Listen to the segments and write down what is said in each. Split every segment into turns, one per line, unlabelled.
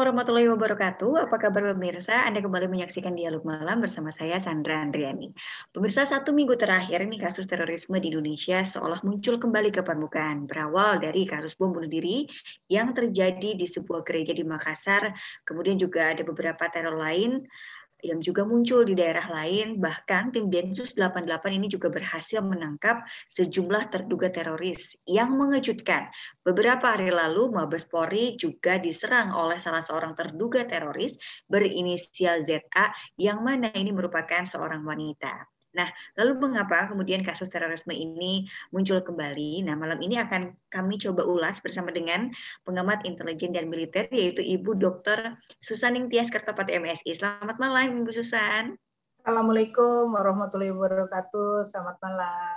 Assalamualaikum warahmatullahi wabarakatuh. Apa kabar pemirsa? Anda kembali menyaksikan Dialog Malam bersama saya Sandra Andriani. Pemirsa, satu minggu terakhir ini kasus terorisme di Indonesia seolah muncul kembali ke permukaan. Berawal dari kasus bom bunuh diri yang terjadi di sebuah gereja di Makassar, kemudian juga ada beberapa teror lain yang juga muncul di daerah lain. Bahkan tim Densus 88 ini juga berhasil menangkap sejumlah terduga teroris yang mengejutkan. Beberapa hari lalu Mabes Polri juga diserang oleh salah seorang terduga teroris berinisial ZA yang mana ini merupakan seorang wanita. Nah, lalu mengapa kemudian kasus terorisme ini muncul kembali? Nah, malam ini akan kami coba ulas bersama dengan pengamat intelijen dan militer yaitu Ibu Dr. Susaning Tias Kertopat MSI. Selamat malam Ibu Susan. Assalamualaikum warahmatullahi
wabarakatuh. Selamat malam.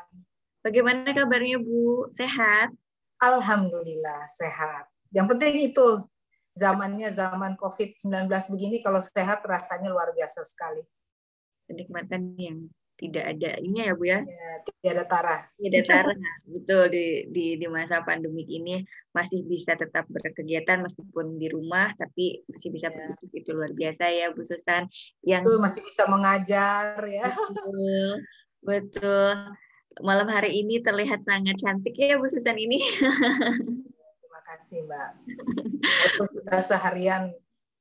Bagaimana kabarnya Bu? Sehat? Alhamdulillah sehat. Yang penting itu zamannya zaman COVID-19 begini kalau sehat rasanya luar biasa sekali. Kenikmatan
yang tidak ada ini ya Bu ya. Iya, tidak ada tarah. Tidak ada tarah. Betul di, di di masa pandemik ini masih bisa tetap berkegiatan meskipun di rumah tapi masih bisa ya. positif itu luar biasa ya Bu Susan yang betul, masih
bisa mengajar ya. Betul.
Betul. Malam hari ini terlihat sangat cantik ya Bu Susan ini.
Terima kasih, Mbak.
Aku sudah seharian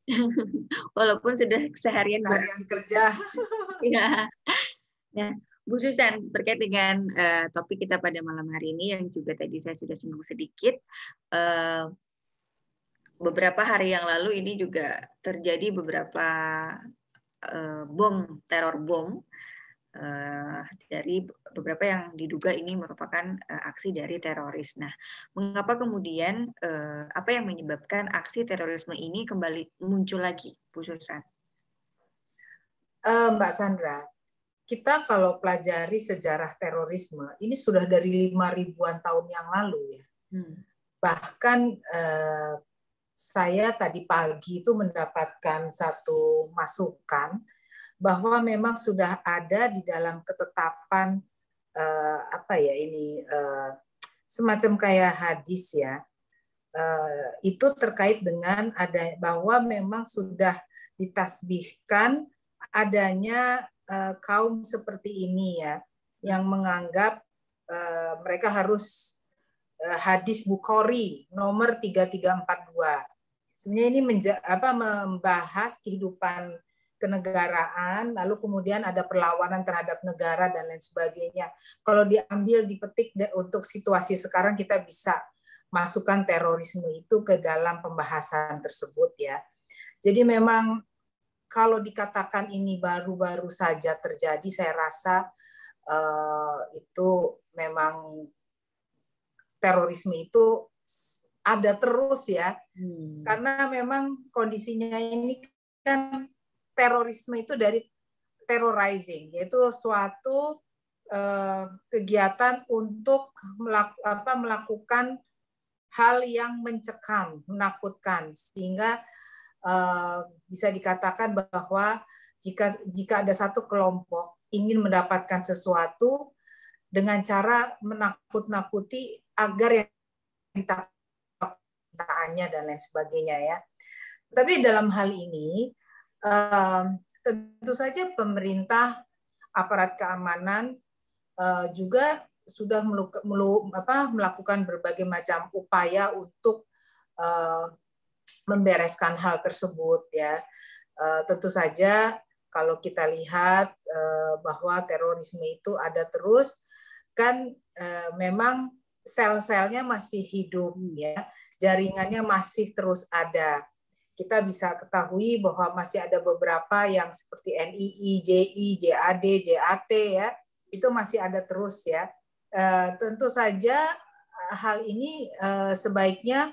walaupun sudah seharian, seharian
kerja ya
Nah, Bu Susan, terkait dengan uh, topik kita pada malam hari ini yang juga tadi saya sudah singgung sedikit, uh, beberapa hari yang lalu ini juga terjadi beberapa uh, bom, teror bom uh, dari beberapa yang diduga ini merupakan uh, aksi dari teroris. Nah, mengapa kemudian uh, apa yang menyebabkan aksi terorisme ini kembali muncul lagi,
Bu Susan? Uh, Mbak Sandra, kita kalau pelajari sejarah terorisme ini sudah dari lima ribuan tahun yang lalu ya. Hmm. Bahkan eh, saya tadi pagi itu mendapatkan satu masukan bahwa memang sudah ada di dalam ketetapan eh, apa ya ini eh, semacam kayak hadis ya. eh, itu terkait dengan ada bahwa memang sudah ditasbihkan adanya Eh, kaum seperti ini ya yang menganggap eh, mereka harus eh, hadis Bukhari nomor 3342. Sebenarnya ini menja apa membahas kehidupan kenegaraan, lalu kemudian ada perlawanan terhadap negara dan lain sebagainya. Kalau diambil dipetik untuk situasi sekarang kita bisa masukkan terorisme itu ke dalam pembahasan tersebut ya. Jadi memang kalau dikatakan ini baru-baru saja terjadi, saya rasa uh, itu memang terorisme itu ada terus ya, hmm. karena memang kondisinya ini kan terorisme itu dari terrorizing, yaitu suatu uh, kegiatan untuk melaku, apa, melakukan hal yang mencekam, menakutkan, sehingga Eh, bisa dikatakan bahwa jika jika ada satu kelompok ingin mendapatkan sesuatu dengan cara menakut-nakuti agar yang ditakutannya dan lain sebagainya ya. Tapi dalam hal ini eh, tentu saja pemerintah aparat keamanan eh, juga sudah melakukan berbagai macam upaya untuk membereskan hal tersebut ya. Eh, tentu saja kalau kita lihat eh, bahwa terorisme itu ada terus kan eh, memang sel-selnya masih hidup ya, jaringannya masih terus ada. Kita bisa ketahui bahwa masih ada beberapa yang seperti NII, JI, JAD, JAT ya, itu masih ada terus ya. tentu saja hal ini sebaiknya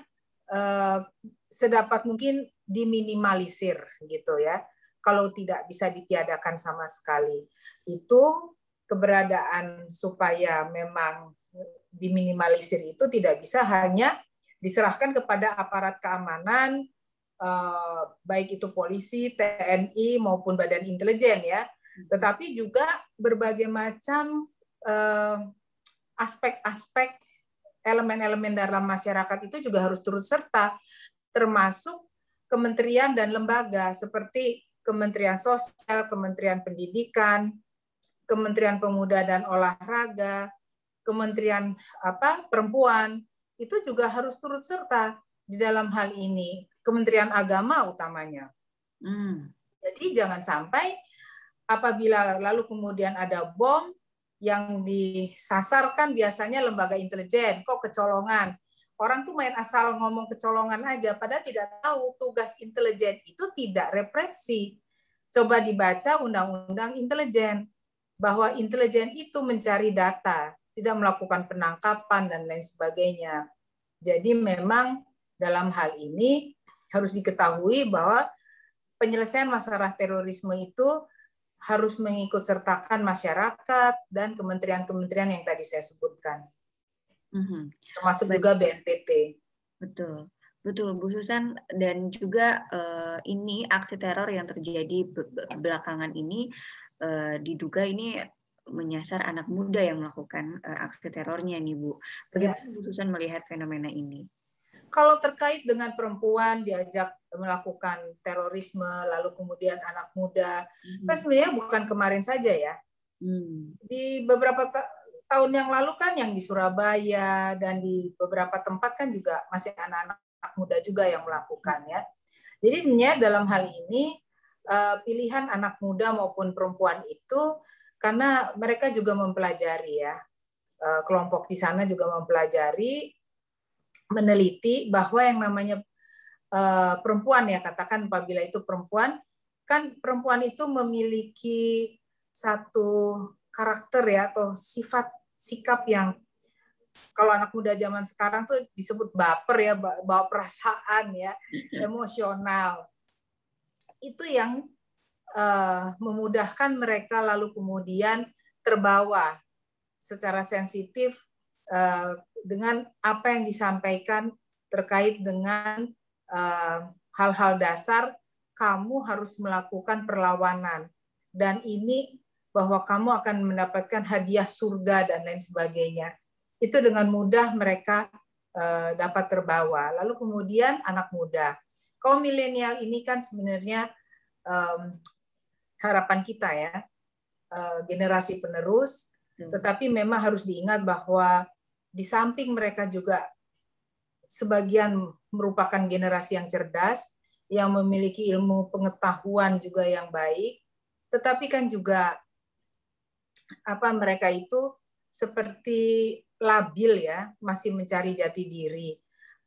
sedapat mungkin diminimalisir gitu ya. Kalau tidak bisa ditiadakan sama sekali. Itu keberadaan supaya memang diminimalisir itu tidak bisa hanya diserahkan kepada aparat keamanan eh, baik itu polisi, TNI maupun badan intelijen ya. Hmm. Tetapi juga berbagai macam eh, aspek-aspek elemen-elemen dalam masyarakat itu juga harus turut serta termasuk kementerian dan lembaga seperti Kementerian Sosial, Kementerian Pendidikan, Kementerian Pemuda dan Olahraga, Kementerian apa Perempuan itu juga harus turut serta di dalam hal ini. Kementerian Agama utamanya. Hmm. Jadi jangan sampai apabila lalu kemudian ada bom yang disasarkan biasanya lembaga intelijen kok kecolongan orang tuh main asal ngomong kecolongan aja, padahal tidak tahu tugas intelijen itu tidak represi. Coba dibaca undang-undang intelijen bahwa intelijen itu mencari data, tidak melakukan penangkapan dan lain sebagainya. Jadi memang dalam hal ini harus diketahui bahwa penyelesaian masalah terorisme itu harus mengikut sertakan masyarakat dan kementerian-kementerian yang tadi saya sebutkan hmm Termasuk Betul. juga BNPT.
Betul. Betul, Bu Susan, dan juga uh, ini aksi teror yang terjadi belakangan ini uh, diduga ini menyasar anak muda yang melakukan uh, aksi terornya nih, Bu. Bagaimana ya. Bu Susan melihat fenomena ini?
Kalau terkait dengan perempuan diajak melakukan terorisme, lalu kemudian anak muda, hmm. kan sebenarnya bukan kemarin saja ya. Hmm. Di beberapa tahun yang lalu kan yang di Surabaya dan di beberapa tempat kan juga masih anak-anak muda juga yang melakukan ya. Jadi sebenarnya dalam hal ini eh, pilihan anak muda maupun perempuan itu karena mereka juga mempelajari ya eh, kelompok di sana juga mempelajari meneliti bahwa yang namanya eh, perempuan ya katakan apabila itu perempuan kan perempuan itu memiliki satu karakter ya atau sifat sikap yang kalau anak muda zaman sekarang tuh disebut baper ya, bawa perasaan ya, emosional. Itu yang uh, memudahkan mereka lalu kemudian terbawa secara sensitif uh, dengan apa yang disampaikan terkait dengan eh, hal-hal uh, dasar kamu harus melakukan perlawanan dan ini bahwa kamu akan mendapatkan hadiah surga dan lain sebagainya. Itu dengan mudah mereka eh, dapat terbawa. Lalu kemudian anak muda. Kaum milenial ini kan sebenarnya um, harapan kita ya, uh, generasi penerus. Hmm. Tetapi memang harus diingat bahwa di samping mereka juga sebagian merupakan generasi yang cerdas, yang memiliki ilmu pengetahuan juga yang baik, tetapi kan juga apa mereka itu seperti labil ya, masih mencari jati diri.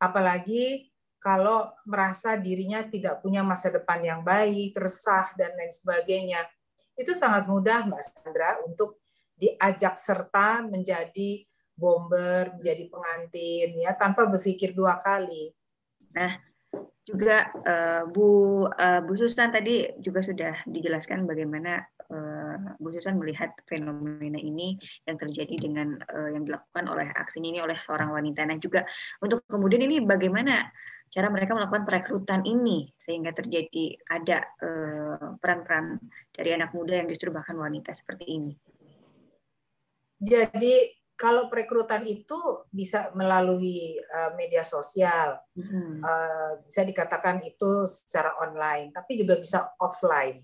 Apalagi kalau merasa dirinya tidak punya masa depan yang baik, resah dan lain sebagainya. Itu sangat mudah Mbak Sandra untuk diajak serta menjadi bomber, menjadi pengantin ya tanpa berpikir dua kali. Nah,
juga uh, Bu uh, Bu Susan tadi juga sudah dijelaskan bagaimana uh, Bu Susan melihat fenomena ini yang terjadi dengan uh, yang dilakukan oleh aksi ini oleh seorang wanita. Nah juga untuk kemudian ini bagaimana cara mereka melakukan perekrutan ini sehingga terjadi ada
peran-peran uh, dari anak muda yang justru bahkan wanita seperti ini. Jadi kalau perekrutan itu bisa melalui eh, media sosial, hmm. bisa dikatakan itu secara online, tapi juga bisa offline.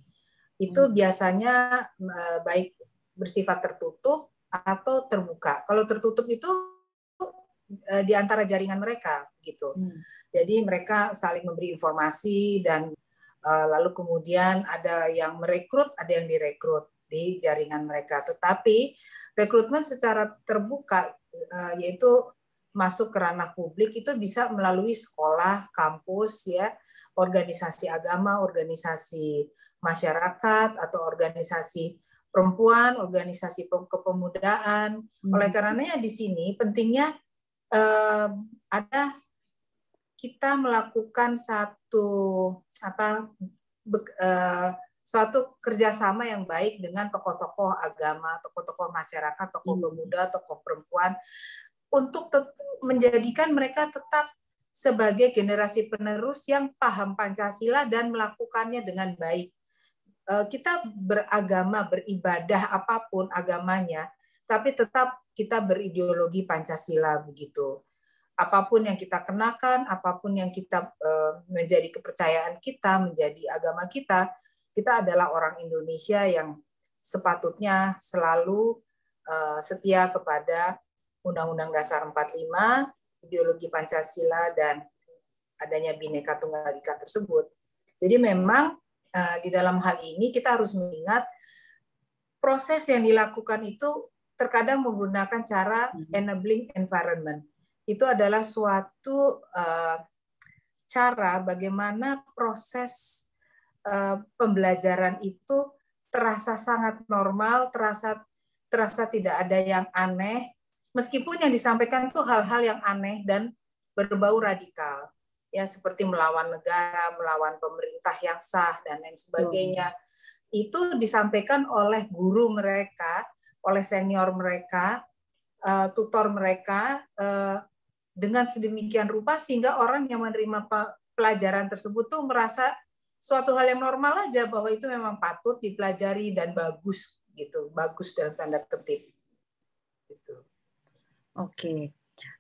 Itu hmm. biasanya eh, baik bersifat tertutup atau terbuka. Kalau tertutup itu uh, di antara jaringan mereka gitu. Hmm. Jadi mereka saling memberi informasi dan lalu kemudian ada yang merekrut, ada yang direkrut di jaringan mereka. Tetapi rekrutmen secara terbuka eh, yaitu masuk ke ranah publik itu bisa melalui sekolah, kampus ya, organisasi agama, organisasi masyarakat atau organisasi perempuan, organisasi kepemudaan. Hmm. Oleh karenanya di sini pentingnya eh, ada kita melakukan satu apa be, eh, suatu kerjasama yang baik dengan tokoh-tokoh agama, tokoh-tokoh masyarakat, tokoh hmm. pemuda, tokoh perempuan untuk menjadikan mereka tetap sebagai generasi penerus yang paham Pancasila dan melakukannya dengan baik. E, kita beragama, beribadah apapun agamanya, tapi tetap kita berideologi Pancasila begitu apapun yang kita kenakan, apapun yang kita e, menjadi kepercayaan kita, menjadi agama kita, kita adalah orang Indonesia yang sepatutnya selalu eh, setia kepada Undang-Undang Dasar 45, ideologi Pancasila dan adanya Bhinneka tunggal ika tersebut. Jadi memang eh, di dalam hal ini kita harus mengingat proses yang dilakukan itu terkadang menggunakan cara mm-hmm. enabling environment. Itu adalah suatu eh, cara bagaimana proses Eh, pembelajaran itu terasa sangat normal, terasa terasa tidak ada yang aneh, meskipun yang disampaikan itu hal-hal yang aneh dan berbau radikal, ya seperti melawan negara, melawan pemerintah yang sah dan lain sebagainya. Hmm. Itu disampaikan oleh guru mereka, oleh senior mereka, eh, tutor mereka eh, dengan sedemikian rupa sehingga orang yang menerima pelajaran tersebut tuh merasa suatu hal yang normal aja bahwa itu memang patut dipelajari dan bagus gitu, bagus dalam tanda kutip. Gitu.
Oke,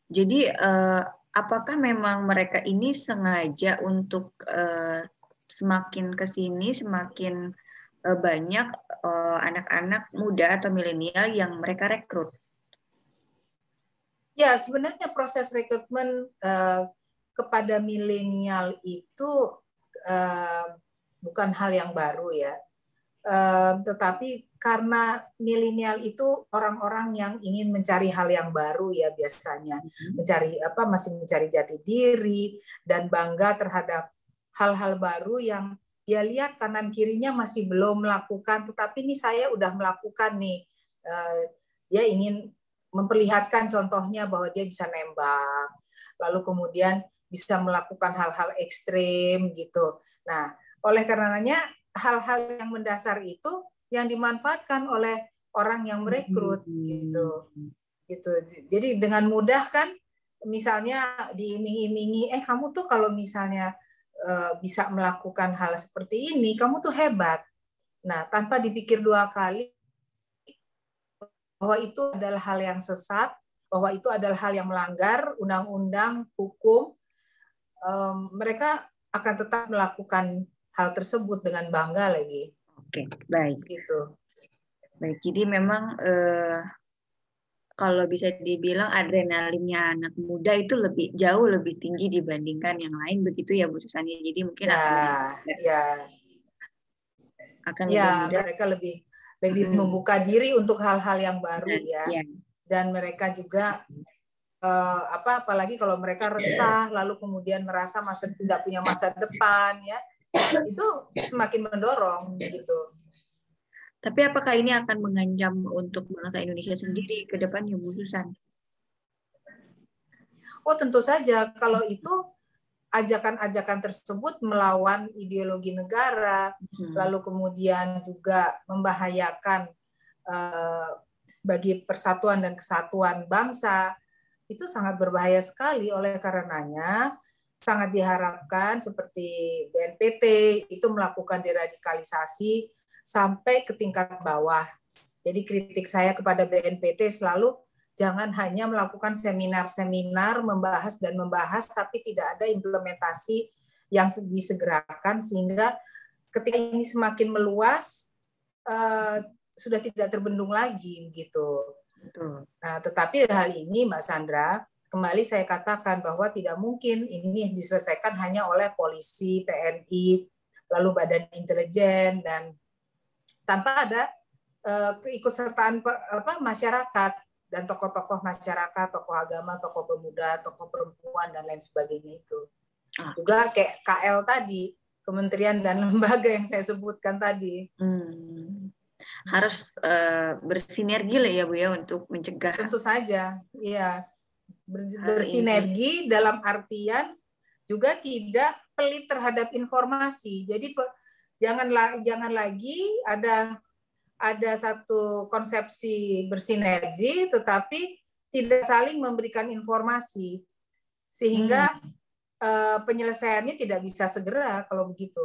jadi eh, apakah memang mereka ini sengaja untuk eh, semakin kesini semakin eh, banyak anak-anak muda atau milenial yang
mereka rekrut? Ya, sebenarnya proses rekrutmen kepada milenial itu Eh, bukan hal yang baru ya. Eh, tetapi karena milenial itu orang-orang yang ingin mencari hal yang baru ya biasanya mm-hmm. mencari apa masih mencari jati diri dan bangga terhadap hal-hal baru yang dia lihat kanan kirinya masih belum melakukan tetapi ini saya udah melakukan nih eh, dia ingin memperlihatkan contohnya bahwa dia bisa nembak lalu kemudian bisa melakukan hal-hal ekstrim gitu. Nah, oleh karenanya hal-hal yang mendasar itu yang dimanfaatkan oleh orang yang merekrut hmm. gitu. Gitu. Jadi dengan mudah kan misalnya diiming-imingi eh kamu tuh kalau misalnya eh, bisa melakukan hal seperti ini, kamu tuh hebat. Nah, tanpa dipikir dua kali bahwa itu adalah hal yang sesat, bahwa itu adalah hal yang melanggar undang-undang, hukum, um, mereka akan tetap melakukan hal tersebut dengan bangga lagi. Oke, baik. Gitu. Baik, jadi memang eh,
kalau bisa dibilang adrenalinnya anak muda itu lebih jauh lebih tinggi dibandingkan yang lain begitu ya Bu Susani. Jadi mungkin ya, akan
ya. akan ya, lebih mereka lebih lebih hmm. membuka diri untuk hal-hal yang baru iya, ya. ya. Dan mereka juga uh, apa apalagi kalau mereka iya. resah lalu kemudian merasa masa tidak punya masa depan ya itu semakin mendorong gitu.
Tapi apakah ini akan mengancam untuk bangsa Indonesia
sendiri ke depan yang Oh tentu saja kalau itu ajakan-ajakan tersebut melawan ideologi negara, hmm. lalu kemudian juga membahayakan uh, bagi persatuan dan kesatuan bangsa, itu sangat berbahaya sekali oleh karenanya sangat diharapkan seperti BNPT itu melakukan deradikalisasi sampai ke tingkat bawah. Jadi kritik saya kepada BNPT selalu jangan hanya melakukan seminar-seminar membahas dan membahas tapi tidak ada implementasi yang disegerakan sehingga ketika ini semakin meluas uh, sudah tidak terbendung lagi gitu. Gitu. Nah, tetapi hal ini Mbak Sandra, kembali saya katakan bahwa tidak mungkin ini diselesaikan hanya oleh polisi, TNI, lalu badan intelijen dan tanpa ada ikut eh, keikutsertaan masyarakat dan tokoh-tokoh masyarakat, tokoh agama, tokoh pemuda, tokoh perempuan dan lain sebagainya itu. Ah. Juga kayak KL tadi, kementerian dan lembaga yang saya sebutkan tadi. Hmm
harus uh, bersinergi lah ya Bu ya
untuk mencegah. Tentu saja, iya. bersinergi ini. dalam artian juga tidak pelit terhadap informasi. Jadi jangan jangan lagi ada ada satu konsepsi bersinergi tetapi tidak saling memberikan informasi sehingga hmm. uh, penyelesaiannya tidak bisa segera kalau begitu.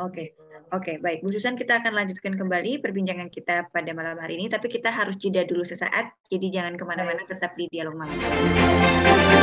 Oke, okay. oke, okay, baik. Bu Susan, kita akan lanjutkan kembali perbincangan kita pada malam hari ini, tapi kita harus jeda dulu sesaat, jadi jangan kemana-mana, tetap di dialog malam.